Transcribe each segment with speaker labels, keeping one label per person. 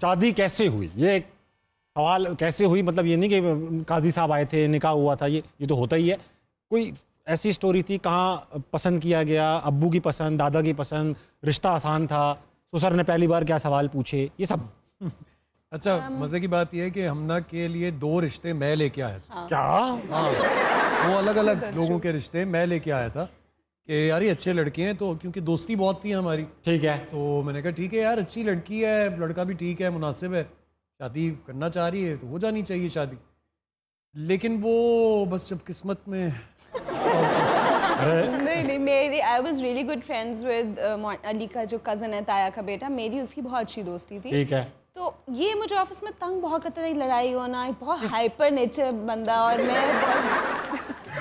Speaker 1: शादी कैसे हुई ये एक सवाल कैसे हुई मतलब ये नहीं कि काजी साहब आए थे निकाह हुआ था ये ये तो होता ही है कोई ऐसी स्टोरी थी कहाँ पसंद किया गया अब्बू की पसंद दादा की पसंद रिश्ता आसान था सुसर तो ने पहली बार क्या सवाल पूछे ये सब अच्छा मज़े की बात यह है कि हमना के लिए दो रिश्ते मैं लेके आया था हाँ। क्या हाँ अलग अलग लोगों के रिश्ते मैं लेके आया था कि यार ये अच्छे लड़के हैं तो क्योंकि दोस्ती बहुत थी हमारी ठीक है तो मैंने कहा ठीक है यार अच्छी लड़की है लड़का भी ठीक है मुनासिब है शादी करना चाह रही है तो हो जानी चाहिए शादी लेकिन वो बस जब किस्मत में नहीं
Speaker 2: नहीं मेरी I was really good friends with Ali का जो कज़न है ताया का बेटा मेरी उसकी बहुत अच्छी दोस्ती थी ठीक है तो ये मुझे ऑफिस में तंग बहुत करता था लड़ाई होना एक बहुत हाइपर नेचर बंदा और मैं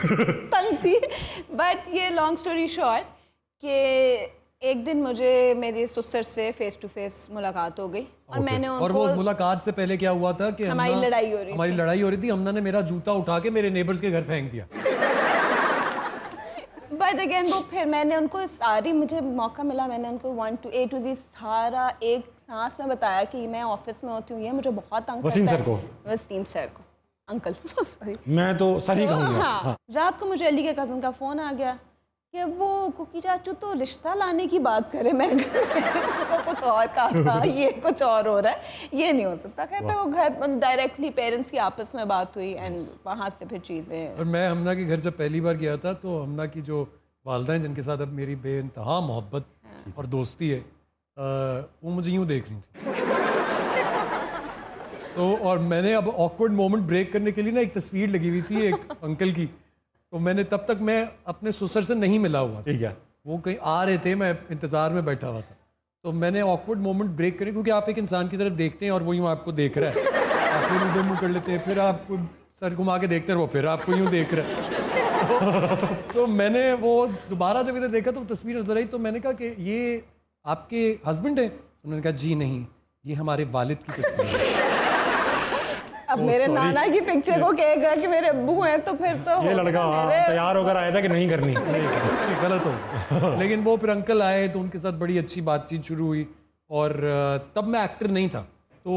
Speaker 2: तंग थी बट ये लॉन्ग स्टोरी शॉर्ट कि एक दिन मुझे मेरे सुसर से फेस टू फेस मुलाकात हो गई और okay. मैंने और वो
Speaker 1: मुलाकात से पहले क्या हुआ था कि हमारी लड़ाई हो रही हमारी लड़ाई हो रही थी हमना ने मेरा जूता उठा के मेरे नेबर्स के घर फेंक दिया
Speaker 2: बट अगेन वो फिर मैंने उनको सारी मुझे मौका मिला मैंने उनको one to A to G सारा एक सांस में बताया कि मैं ऑफिस में होती हूँ ये मुझे बहुत तंग वसीम सर को वसीम सर को अंकल
Speaker 1: मैं तो सही तो, हाँ, हाँ,
Speaker 2: रात को मुझे अली के कज़न का फ़ोन आ गया कि वो कुकी चाचू तो रिश्ता लाने की बात करे मैं तो कुछ और कहा था ये कुछ और हो रहा है ये नहीं हो सकता खैर वो घर डायरेक्टली पेरेंट्स की आपस में बात हुई एंड वहाँ से फिर चीज़ें और
Speaker 1: मैं हमना के घर जब पहली बार गया था तो हमना की जो वालदा जिनके साथ अब मेरी बे इंतहा मोहब्बत हाँ। और दोस्ती है आ, वो मुझे यूँ देख रही थी तो और मैंने अब ऑकवर्ड मोमेंट ब्रेक करने के लिए ना एक तस्वीर लगी हुई थी एक अंकल की तो मैंने तब तक मैं अपने सुसर से नहीं मिला हुआ ठीक है वो कहीं आ रहे थे मैं इंतज़ार में बैठा हुआ था तो मैंने ऑकवर्ड मोमेंट ब्रेक करें क्योंकि आप एक इंसान की तरफ देखते हैं और वो यूँ आपको देख रहा है आप फिर उधर मुँह कर लेते हैं फिर आपको सर घुमा के देखते हैं वो फिर आपको यूँ देख रहा है तो, तो मैंने वो दोबारा जब इधर देखा तो तस्वीर नजर आई तो मैंने कहा कि ये आपके हस्बैंड हैं उन्होंने कहा जी नहीं ये हमारे वालिद की तस्वीर है
Speaker 2: अब ओ, oh, मेरे नाना की पिक्चर को कहेगा कि मेरे अब्बू हैं तो फिर तो ये लड़का हाँ, तैयार
Speaker 1: होकर आया था कि नहीं करनी गलत हो लेकिन वो फिर अंकल आए तो उनके साथ बड़ी अच्छी बातचीत शुरू हुई और तब मैं एक्टर नहीं था तो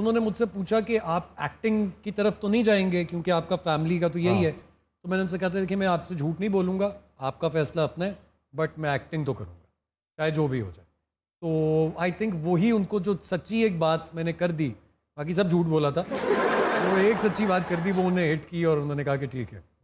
Speaker 1: उन्होंने मुझसे पूछा कि आप एक्टिंग की तरफ तो नहीं जाएंगे क्योंकि आपका फैमिली का तो यही हाँ। है तो मैंने उनसे कहा था देखिए मैं आपसे झूठ नहीं बोलूँगा आपका फैसला अपना है बट मैं एक्टिंग तो करूँगा चाहे जो भी हो जाए तो आई थिंक वही उनको जो सच्ची एक बात मैंने कर दी बाकी सब झूठ बोला था वो एक सच्ची बात कर दी वो उन्हें हिट की और उन्होंने कहा कि ठीक है